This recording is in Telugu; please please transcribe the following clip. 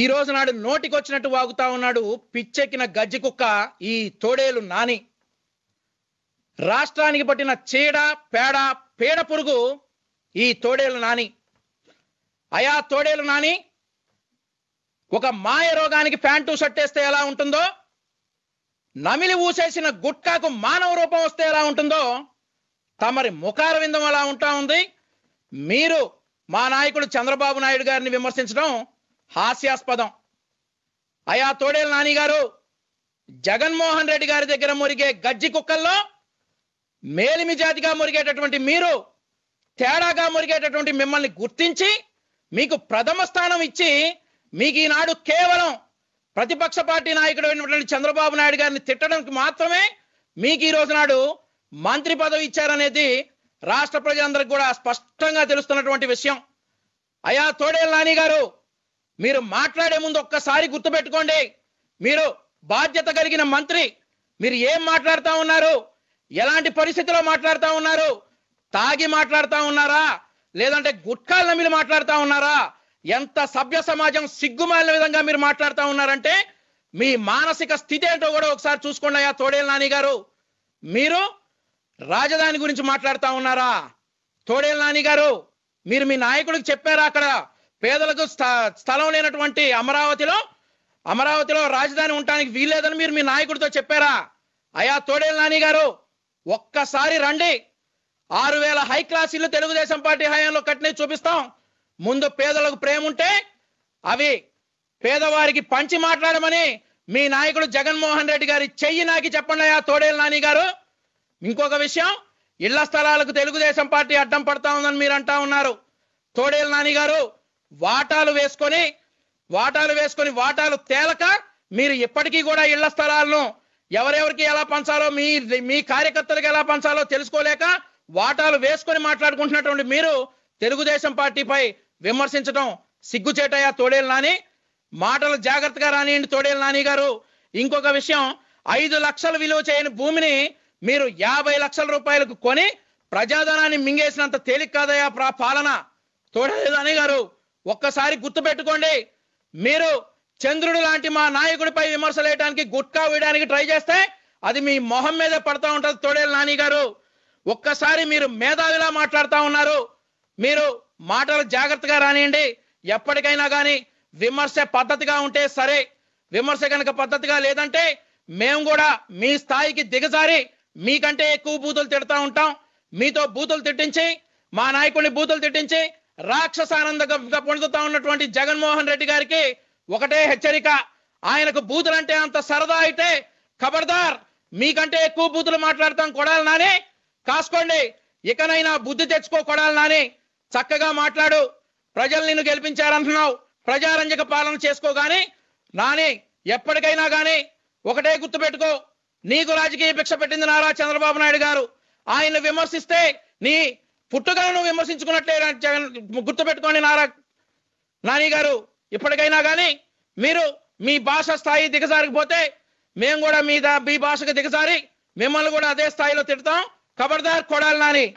ఈ రోజు నాడు నోటికొచ్చినట్టు వాగుతా ఉన్నాడు పిచ్చెక్కిన గజ్జి కుక్క ఈ తోడేలు నాని రాష్ట్రానికి పట్టిన చీడ పేడ పేడ పురుగు ఈ తోడేలు నాని అయా తోడేలు నాని ఒక మాయ రోగానికి ప్యాంటు వేస్తే ఎలా ఉంటుందో నమిలి ఊసేసిన గుట్కాకు మానవ రూపం వస్తే ఎలా ఉంటుందో తమరి ముఖార విందం అలా ఉంటా ఉంది మీరు మా నాయకుడు చంద్రబాబు నాయుడు గారిని విమర్శించడం హాస్యాస్పదం అయా తోడేల నాని గారు జగన్మోహన్ రెడ్డి గారి దగ్గర మురిగే గజ్జి కుక్కల్లో మేలిమి జాతిగా మురిగేటటువంటి మీరు తేడాగా మురిగేటటువంటి మిమ్మల్ని గుర్తించి మీకు ప్రథమ స్థానం ఇచ్చి మీకు ఈనాడు కేవలం ప్రతిపక్ష పార్టీ నాయకుడు అయినటువంటి చంద్రబాబు నాయుడు గారిని తిట్టడానికి మాత్రమే మీకు ఈ రోజు నాడు మంత్రి పదవి ఇచ్చారనేది రాష్ట్ర ప్రజలందరికీ కూడా స్పష్టంగా తెలుస్తున్నటువంటి విషయం అయా తోడేల నాని గారు మీరు మాట్లాడే ముందు ఒక్కసారి గుర్తుపెట్టుకోండి మీరు బాధ్యత కలిగిన మంత్రి మీరు ఏం మాట్లాడుతూ ఉన్నారు ఎలాంటి పరిస్థితిలో మాట్లాడుతూ ఉన్నారు తాగి మాట్లాడుతూ ఉన్నారా లేదంటే గుట్కాల మీరు మాట్లాడుతూ ఉన్నారా ఎంత సభ్య సమాజం సిగ్గుమాలిన విధంగా మీరు మాట్లాడుతూ ఉన్నారంటే మీ మానసిక స్థితి ఏంటో కూడా ఒకసారి చూసుకోండి అయ్యా తోడేల నాని గారు మీరు రాజధాని గురించి మాట్లాడుతూ ఉన్నారా తోడేల నాని గారు మీరు మీ నాయకుడికి చెప్పారా అక్కడ పేదలకు స్థలం లేనటువంటి అమరావతిలో అమరావతిలో రాజధాని ఉండటానికి వీల్లేదని మీరు మీ నాయకుడితో చెప్పారా అయా తోడేల నాని గారు ఒక్కసారి రండి ఆరు వేల హై క్లాస్ ఇల్లు తెలుగుదేశం పార్టీ హయాంలో కట్టినవి చూపిస్తాం ముందు పేదలకు ప్రేమ ఉంటే అవి పేదవారికి పంచి మాట్లాడమని మీ నాయకుడు జగన్మోహన్ రెడ్డి గారి చెయ్యి నాకి చెప్పండి అయా తోడేల నాని గారు ఇంకొక విషయం ఇళ్ల స్థలాలకు తెలుగుదేశం పార్టీ అడ్డం పడతా ఉందని మీరు అంటా ఉన్నారు తోడేల నాని గారు వాటాలు వేసుకొని వాటాలు వేసుకొని వాటాలు తేలక మీరు ఇప్పటికీ కూడా ఇళ్ల స్థలాలను ఎవరెవరికి ఎలా పంచాలో మీ మీ కార్యకర్తలకు ఎలా పంచాలో తెలుసుకోలేక వాటాలు వేసుకొని మాట్లాడుకుంటున్నటువంటి మీరు తెలుగుదేశం పార్టీపై విమర్శించడం సిగ్గుచేటయ్యా తోడేలు నాని మాటలు జాగ్రత్తగా రానియండి తోడేలు నాని గారు ఇంకొక విషయం ఐదు లక్షల విలువ చేయని భూమిని మీరు యాభై లక్షల రూపాయలకు కొని ప్రజాధనాన్ని మింగేసినంత తేలిక కాదయా పాలన తోడేలు నాని గారు ఒక్కసారి గుర్తుపెట్టుకోండి మీరు చంద్రుడు లాంటి మా నాయకుడిపై విమర్శలు వేయడానికి గుట్కా వేయడానికి ట్రై చేస్తే అది మీ మొహం మీద పడతా ఉంటుంది తోడేలు నాని గారు ఒక్కసారి మీరు మేధావిలా మాట్లాడుతూ ఉన్నారు మీరు మాటలు జాగ్రత్తగా రానియండి ఎప్పటికైనా కానీ విమర్శ పద్ధతిగా ఉంటే సరే విమర్శ కనుక పద్ధతిగా లేదంటే మేము కూడా మీ స్థాయికి దిగజారి మీకంటే ఎక్కువ బూతులు తిడతా ఉంటాం మీతో బూతులు తిట్టించి మా నాయకుడిని బూతులు తిట్టించి రాక్షసానందంగా పొందుతా ఉన్నటువంటి జగన్మోహన్ రెడ్డి గారికి ఒకటే హెచ్చరిక ఆయనకు బూతులంటే అంత సరదా అయితే ఖబర్దార్ మీకంటే ఎక్కువ బూతులు మాట్లాడతాం కొడాలి నాని కాసుకోండి ఇకనైనా బుద్ధి తెచ్చుకో కొడాలి నాని చక్కగా మాట్లాడు ప్రజలు నిన్ను గెలిపించారంటున్నావు ప్రజారంజక పాలన చేసుకో గాని నాని ఎప్పటికైనా గాని ఒకటే గుర్తు పెట్టుకో నీకు రాజకీయ భిక్ష పెట్టింది నారా చంద్రబాబు నాయుడు గారు ఆయన విమర్శిస్తే నీ పుట్టుకను విమర్శించుకున్నట్లే జగన్ గుర్తుపెట్టుకోండి నారా నాని గారు ఇప్పటికైనా కానీ మీరు మీ భాష స్థాయి దిగజారిపోతే మేము కూడా మీ మీ భాషకు దిగజారి మిమ్మల్ని కూడా అదే స్థాయిలో తిడతాం ఖబర్దార్ కొడాలి నాని